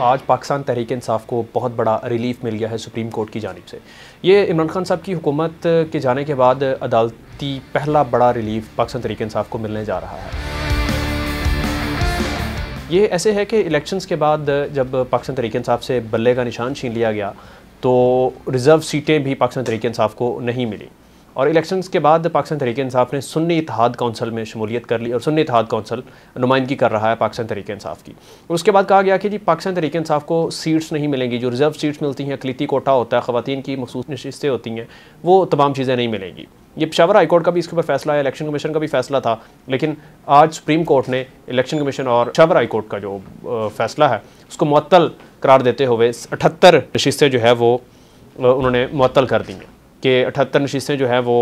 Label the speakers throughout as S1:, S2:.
S1: आज पाकिस्तान तहरीक इंसाफ को बहुत बड़ा रिलीफ मिल गया है सुप्रीम कोर्ट की जानब से ये इमरान खान साहब की हुकूमत के जाने के बाद अदालती पहला बड़ा रिलीफ पाकिस्तान तहरीक इंसाफ को मिलने जा रहा है ये ऐसे है कि इलेक्शंस के बाद जब पाकिस्तान तहरीक इंसाफ से बल्ले का निशान छीन लिया गया तो रिज़र्व सीटें भी पाकिस्तान तरीके इंसाफ को नहीं मिली और इलेक्शंस के बाद पाकिस्तान तरीके इंसाफ ने सुन्नी इतिहाद कौंसल में शमूलियत कर ली और सुन्नी इतिहाद कौंसल नुमाइंदगी कर रहा है पाकिस्तान तरीके इंसाफ की उसके बाद कहा गया कि जी पाकिस्तान तरीक़े इंसाफ को सीट्स नहीं मिलेंगी जो रिजर्व सीट्स मिलती हैं अकलीती कोटा होता है ख़वान की मखसूस नशस्तें होती हैं वो तमाम चीज़ें नहीं मिलेंगी ये हाई हाईकोर्ट का भी इसके ऊपर फैसला है इलेक्शन कमीशन का भी फैसला था लेकिन आज सुप्रीम कोर्ट ने इलेक्शन कमीशन और हाई हाईकोर्ट का जो फैसला है उसको मअतल करार देते हुए अठहत्तर नशस्तें जो है वो उन्होंने मअतल कर दी हैं कि अठहत्तर नशीसें जो है वो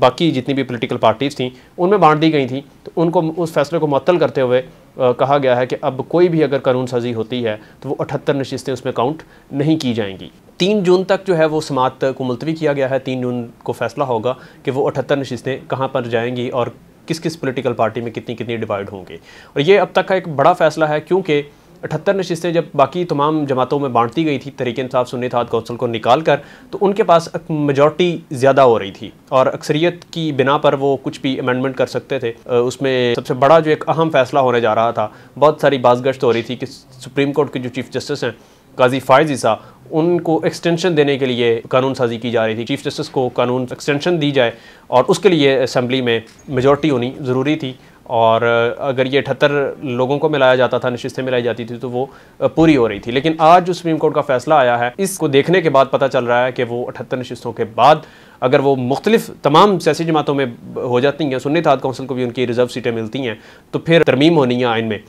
S1: बाकी जितनी भी पोलिटिकल पार्टीज़ थी उनमें बांट दी गई थी तो उनको उस फैसले को मअतल करते हुए आ, कहा गया है कि अब कोई भी अगर कानून साजी होती है तो वो अठहत्तर नशस्तें उसमें काउंट नहीं की जाएंगी तीन जून तक जो है वो समात को मुलतवी किया गया है तीन जून को फैसला होगा कि वो अठहत्तर नशस्तें कहाँ पर जाएंगी और किस किस पोलिटिकल पार्टी में कितनी कितनी डिवाइड होंगी और ये अब तक का एक बड़ा फैसला है क्योंकि अठहत्तर नशस्तें जब बाकी तमाम जमातों में बांटती गई थी तरीके इंसाफ सुन्नी था कौंसिल को निकाल कर तो उनके पास मेजॉरिटी ज़्यादा हो रही थी और अक्सरियत की बिना पर वो कुछ भी अमेंडमेंट कर सकते थे उसमें सबसे बड़ा जो एक अहम फैसला होने जा रहा था बहुत सारी बाजगश्त हो रही थी कि सुप्रीम कोर्ट के जो चीफ जस्टिस हैं काजी फायज ईसा उनको एक्सटेंशन देने के लिए कानून साजी की जा रही थी चीफ जस्टिस को कानून एक्सटेंशन दी जाए और उसके लिए असम्बली में मेजॉरिटी होनी ज़रूरी थी और अगर ये अठहत्तर लोगों को मिलाया जाता था नशिस्तें मिलाई जाती थी तो वो पूरी हो रही थी लेकिन आज जो सुप्रीम कोर्ट का फैसला आया है इसको देखने के बाद पता चल रहा है कि वो अठहत्तर नशस्तों के बाद अगर वो मुख्तलिफ तमाम सियासी जमातों में हो जाती हैं सुन्नी तहत काउंसिल को भी उनकी रिजर्व सीटें मिलती हैं तो फिर तरमीम होनी है आइन में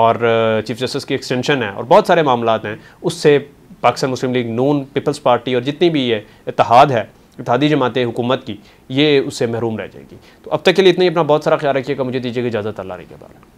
S1: और चीफ जस्टिस की एक्सटेंशन है और बहुत सारे मामला हैं उससे पाकिस्तान मुस्लिम लीग नून पीपल्स पार्टी और जितनी भी ये इतिहाद है इतिहादी जमातें हुकूमत की ये उससे महरूम रह जाएगी तो अब तक के लिए इतना ही अपना बहुत सारा ख्याल रखिएगा मुझे दीजिएगा इजाज़त अल्लाह के बारे